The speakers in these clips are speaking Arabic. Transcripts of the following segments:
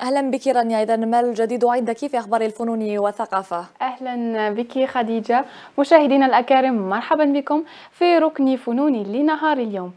أهلا بك رانيا إذا ما الجديد عندك في أخبار الفنون والثقافة؟ أهلا بك خديجة مشاهدينا الأكارم مرحبا بكم في ركن فنون لنهار اليوم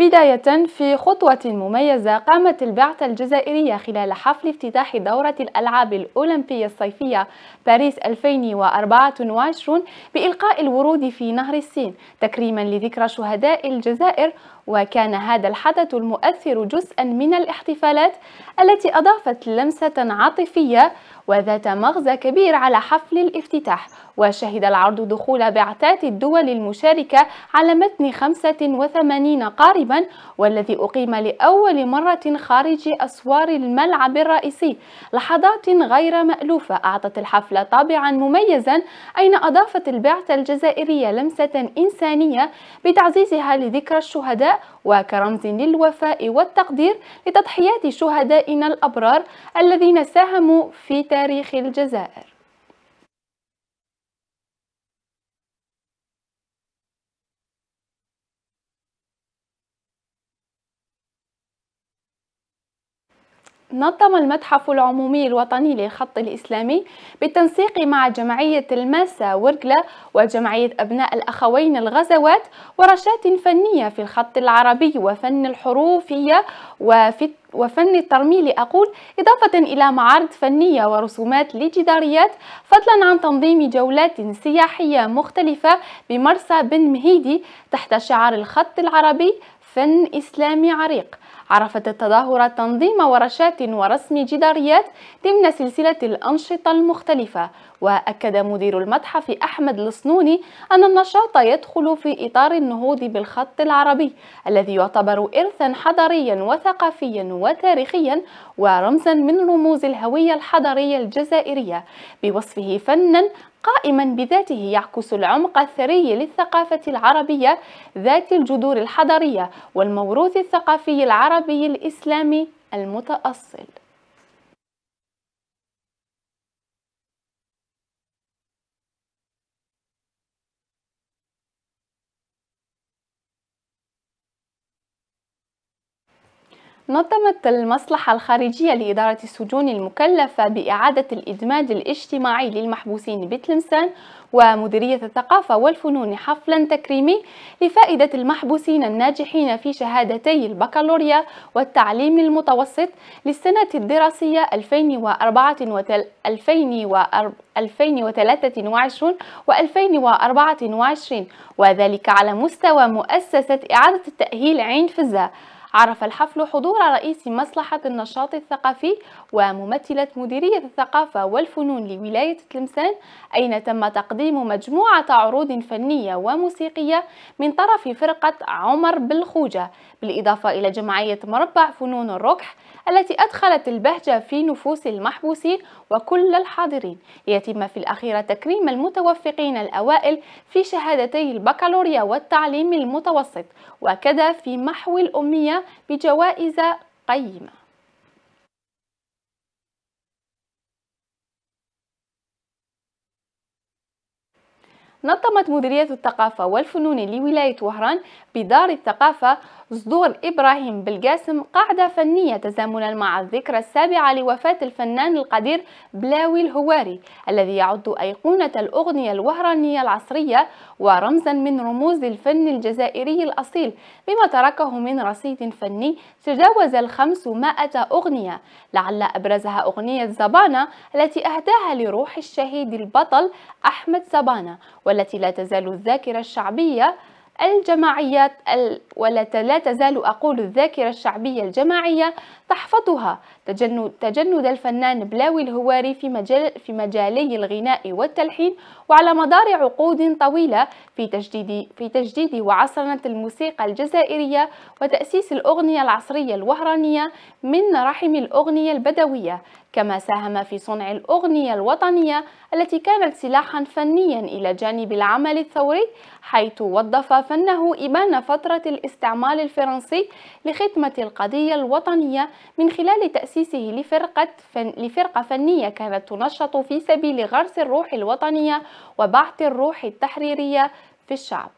بداية في خطوة مميزة قامت البعثة الجزائرية خلال حفل افتتاح دورة الألعاب الأولمبية الصيفية باريس 2024 بإلقاء الورود في نهر السين تكريما لذكرى شهداء الجزائر وكان هذا الحدث المؤثر جزءا من الاحتفالات التي أضافت لمسة عاطفية وذات مغزى كبير على حفل الافتتاح وشهد العرض دخول بعثات الدول المشاركة على متن 85 قاربا والذي أقيم لأول مرة خارج أسوار الملعب الرئيسي لحظات غير مألوفة أعطت الحفلة طابعا مميزا أين أضافت البعثة الجزائرية لمسة إنسانية بتعزيزها لذكرى الشهداء وكرمز للوفاء والتقدير لتضحيات شهدائنا الأبرار الذين ساهموا في تاريخ الجزائر نظم المتحف العمومي الوطني للخط الإسلامي بالتنسيق مع جمعية الماسة ورقلة وجمعية أبناء الأخوين الغزوات ورشات فنية في الخط العربي وفن الحروفية وفي وفن الترميل أقول إضافة إلى معارض فنية ورسومات لجداريات فضلا عن تنظيم جولات سياحية مختلفة بمرسى بن مهيدي تحت شعار الخط العربي فن إسلامي عريق عرفت التظاهرة تنظيم ورشات ورسم جداريات ضمن سلسلة الأنشطة المختلفة وأكد مدير المتحف أحمد الصنوني أن النشاط يدخل في إطار النهوض بالخط العربي الذي يعتبر إرثا حضريا وثقافيا وتاريخيا ورمزا من رموز الهوية الحضرية الجزائرية بوصفه فنا قائما بذاته يعكس العمق الثري للثقافة العربية ذات الجذور الحضرية والموروث الثقافي العربي الإسلامي المتأصل نظمت المصلحة الخارجية لإدارة السجون المكلفة بإعادة الإدماج الاجتماعي للمحبوسين بتلمسان ومديرية الثقافة والفنون حفلا تكريمي لفائدة المحبوسين الناجحين في شهادتي البكالوريا والتعليم المتوسط للسنة الدراسية 2023 و2024 وذلك على مستوى مؤسسة إعادة التأهيل عين فزة عرف الحفل حضور رئيس مصلحة النشاط الثقافي وممثلة مديرية الثقافة والفنون لولاية تلمسان أين تم تقديم مجموعة عروض فنية وموسيقية من طرف فرقة عمر بالخوجة بالإضافة إلى جمعية مربع فنون الركح التي أدخلت البهجة في نفوس المحبوسين وكل الحاضرين ليتم في الأخير تكريم المتوفقين الأوائل في شهادتي البكالوريا والتعليم المتوسط وكذا في محو الأمية بجوائز قيمة نظمت مديرية الثقافة والفنون لولاية وهران بدار الثقافة صدور إبراهيم بالقاسم قاعدة فنية تزامنا مع الذكرى السابعة لوفاة الفنان القدير بلاوي الهواري الذي يعد أيقونة الأغنية الوهرانية العصرية ورمزا من رموز الفن الجزائري الأصيل بما تركه من رصيد فني تجاوز مائة أغنية لعل أبرزها أغنية زبانة التي أهداها لروح الشهيد البطل أحمد زبانة والتي لا تزال الذاكرة الشعبية الجماعيات ولا لا تزال أقول الذاكرة الشعبية الجماعية تحفظها تجند, تجند الفنان بلاوي الهواري في, مجال في مجالي الغناء والتلحين وعلى مدار عقود طويلة في تجديد, في تجديد وعصرنة الموسيقى الجزائرية وتأسيس الأغنية العصرية الوهرانية من رحم الأغنية البدوية كما ساهم في صنع الأغنية الوطنية التي كانت سلاحا فنيا إلى جانب العمل الثوري حيث وظف فنه إبان فترة الاستعمار الفرنسي لخدمة القضية الوطنية من خلال تأسيسه لفرقة, فن لفرقة فنية كانت تنشط في سبيل غرس الروح الوطنية وبعث الروح التحريرية في الشعب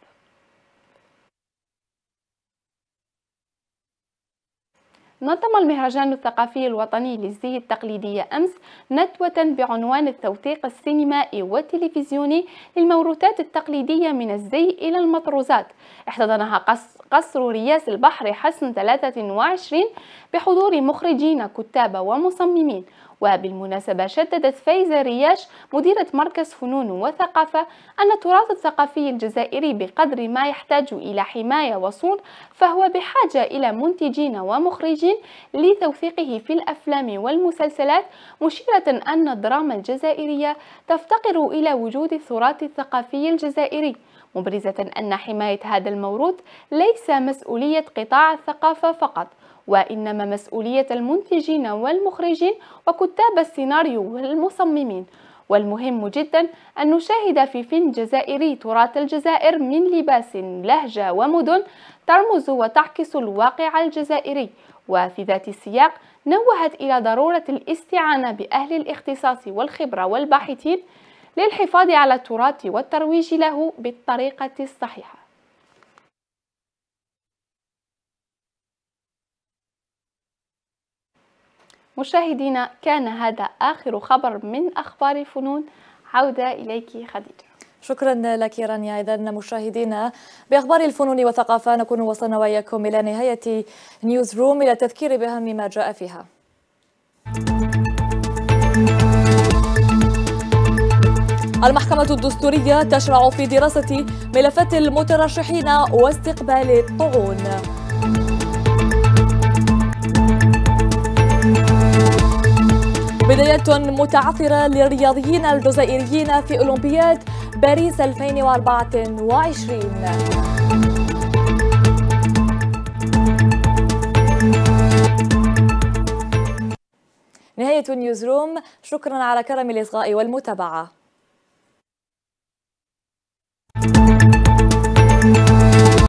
نظم المهرجان الثقافي الوطني للزي التقليدية أمس ندوة بعنوان التوثيق السينمائي والتلفزيوني للموروثات التقليدية من الزي إلى المطروزات احتضنها قصر رياس البحر حسن 23 بحضور مخرجين كتاب ومصممين وبالمناسبة شددت فايزة رياش مديرة مركز فنون وثقافة أن التراث الثقافي الجزائري بقدر ما يحتاج إلى حماية وصون فهو بحاجة إلى منتجين ومخرجين لتوثيقه في الأفلام والمسلسلات مشيرة أن الدراما الجزائرية تفتقر إلى وجود التراث الثقافي الجزائري مبرزة أن حماية هذا الموروث ليس مسؤولية قطاع الثقافة فقط وإنما مسؤولية المنتجين والمخرجين وكتاب السيناريو والمصممين والمهم جدا أن نشاهد في فيلم جزائري تراث الجزائر من لباس لهجة ومدن ترمز وتعكس الواقع الجزائري وفي ذات السياق نوهت إلى ضرورة الاستعانة بأهل الاختصاص والخبرة والباحثين للحفاظ على التراث والترويج له بالطريقة الصحيحة مشاهدينا كان هذا آخر خبر من أخبار الفنون عودة إليك خديجة شكرا لك رانيا اذا مشاهدينا باخبار الفنون والثقافه نكون وصلنا واياكم الى نهايه نيوز روم الى التذكير باهم ما جاء فيها المحكمة الدستورية تشرع في دراسة ملفات المترشحين واستقبال الطعون بداية متعثرة للرياضيين الجزائريين في أولمبياد باريس 2024 نهاية نيوز روم شكرا على كرم الإصغاء والمتابعة